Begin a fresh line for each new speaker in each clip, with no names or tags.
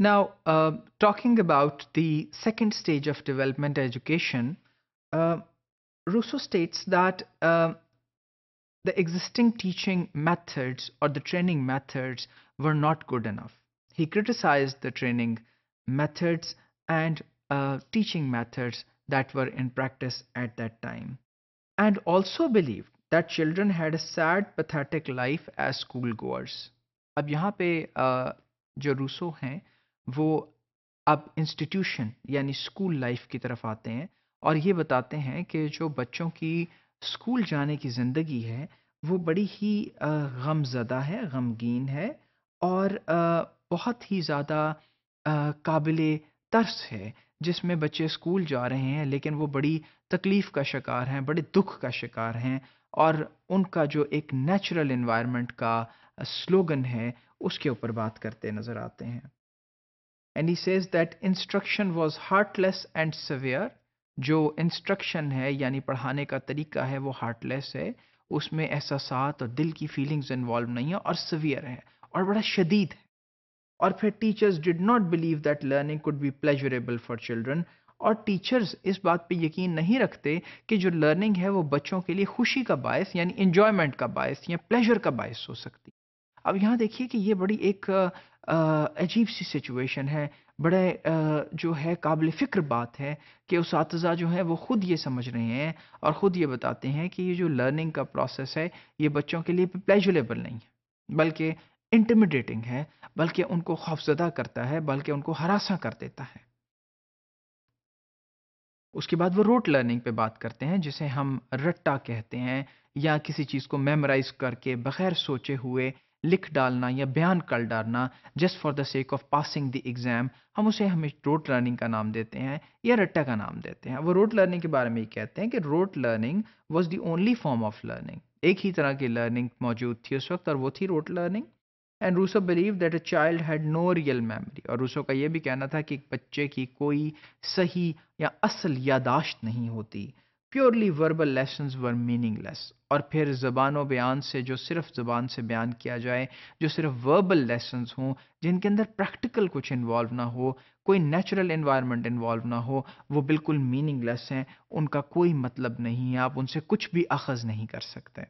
Now, uh, talking about the second stage of development education, uh, Rousseau states that uh, the existing teaching methods or the training methods were not good enough. He criticized the training methods and uh, teaching methods that were in practice at that time, and also believed that children had a sad, pathetic life as schoolgoers. अब यहाँ पे uh, जो Rousseau हैं वो अब institution यानी school life की तरफ आते हैं और ये बताते हैं कि जो बच्चों की स्कूल जाने की ज़िंदगी है वो बड़ी ही गमज़दा है गमगीन है और बहुत ही ज़्यादा काबिल तर्स है जिसमें बच्चे स्कूल जा रहे हैं लेकिन वो बड़ी तकलीफ़ का शिकार हैं बड़े दुख का शिकार हैं और उनका जो एक नेचुरल इन्वायरमेंट का स्लोगन है उसके ऊपर बात करते नज़र आते हैं and he says that instruction was heartless and severe जो इंस्ट्रक्शन है यानी पढ़ाने का तरीका है वो हार्टलेस है उसमें एहसास और दिल की फीलिंग्स इन्वॉल्व नहीं है और सवियर है और बड़ा शदीद है और फिर teachers did not believe that learning could be pleasurable for children और टीचर्स इस बात पे यकीन नहीं रखते कि जो लर्निंग है वो बच्चों के लिए खुशी का बायस यानी इन्जॉयमेंट का बायस या प्लेजर का बायस हो सकती अब यहाँ देखिए कि ये बड़ी एक अजीब सी सिचुएशन है बड़े जो है काबिल फ़िक्र बात है कि उस जो हैं वो ख़ुद ये समझ रहे हैं और ख़ुद ये बताते हैं कि ये जो लर्निंग का प्रोसेस है ये बच्चों के लिए प्लेजुलेबल नहीं है बल्कि इंटरमीडिएटिंग है बल्कि उनको खौफजदा करता है बल्कि उनको हरासा कर देता है उसके बाद वो रोट लर्निंग पे बात करते हैं जिसे हम रट्टा कहते हैं या किसी चीज़ को मेमोराइज करके बगैर सोचे हुए लिख डालना या बयान कर डालना just for the sake of passing the exam हम उसे हमें रोड लर्निंग का नाम देते हैं या रट्टा का नाम देते हैं वो रोड लर्निंग के बारे में ये कहते हैं कि rote learning was the only form of learning एक ही तरह की लर्निंग मौजूद थी उस वक्त और वो थी rote learning and Rousseau believe that a child had no real memory और रूसो का ये भी कहना था कि एक बच्चे की कोई सही या असल यादाश्त नहीं होती purely verbal lesson were meaningless और फिर ज़बान बयान से जो सिर्फ ज़बान से बयान किया जाए जो सिर्फ वर्बल लेसन हों जिनके अंदर प्रैक्टिकल कुछ इन्वॉल्व ना हो कोई नेचुरल इन्वायरमेंट इन्वॉल्व ना हो वो बिल्कुल मीनिंगलेस हैं उनका कोई मतलब नहीं है आप उनसे कुछ भी अखज़ नहीं कर सकते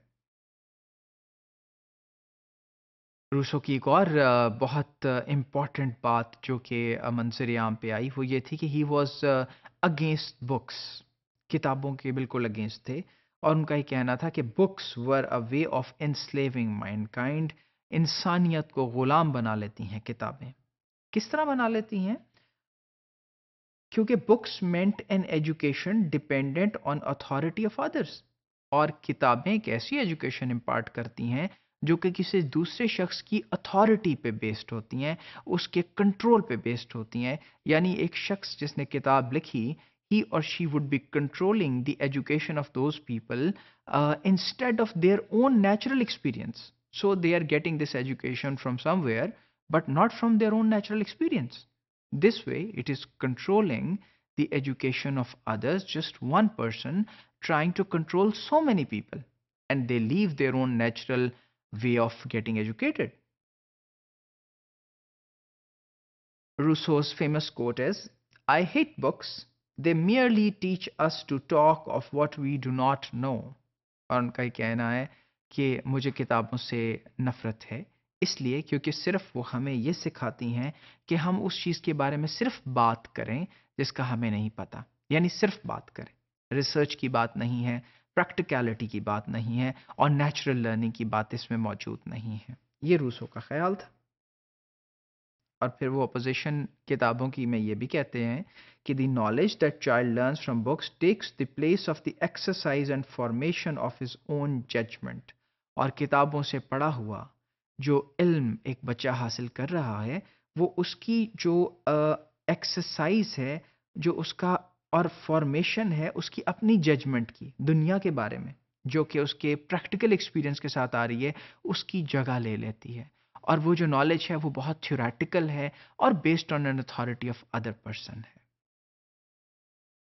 रूसों की एक और बहुत इम्पॉर्टेंट बात जो कि मंसर आम पे आई वो ये थी कि ही वॉज अगेंस्ट बुक्स किताबों के बिल्कुल अगेंस्ट थे और उनका ये कहना था कि books were a way of enslaving mankind इंसानियत को ग़ुलाम बना लेती हैं किताबें किस तरह बना लेती हैं क्योंकि books meant an education dependent on authority of others और किताबें एक ऐसी एजुकेशन इम्पार्ट करती हैं जो कि किसी दूसरे शख्स की अथॉरिटी पे बेस्ड होती हैं उसके कंट्रोल पे बेस्ड होती हैं यानी एक शख्स जिसने किताब लिखी he or she would be controlling the education of those people uh, instead of their own natural experience. So they are getting this education from somewhere, but not from their own natural experience. This way, it is controlling the education of others, just one person trying to control so many people, and they leave their own natural way of getting educated. Rousseau's famous quote is I hate books they merely teach us to talk of what we do not know और उनका ये कहना है कि मुझे किताबों से नफ़रत है इसलिए क्योंकि सिर्फ वो हमें ये सिखाती हैं कि हम उस चीज़ के बारे में सिर्फ बात करें जिसका हमें नहीं पता यानी सिर्फ बात करें रिसर्च की बात नहीं है प्रैक्टिकलिटी की बात नहीं है और नेचुरल लर्निंग की बात इसमें मौजूद नहीं है ये रूसों का ख्याल था और फिर वो अपोजिशन किताबों की में ये भी कहते हैं कि the knowledge that child learn from books takes the place of the exercise and formation of his own judgement और किताबों से पढ़ा हुआ जो इल्म एक बच्चा हासिल कर रहा है वो उसकी जो एक्सरसाइज है जो उसका और फॉर्मेशन है उसकी अपनी जजमेंट की दुनिया के बारे में जो कि उसके प्रैक्टिकल एक्सपीरियंस के साथ आ रही है उसकी जगह ले लेती है और वो जो नॉलेज है वो बहुत थ्योरेटिकल है और based on an authority of other person है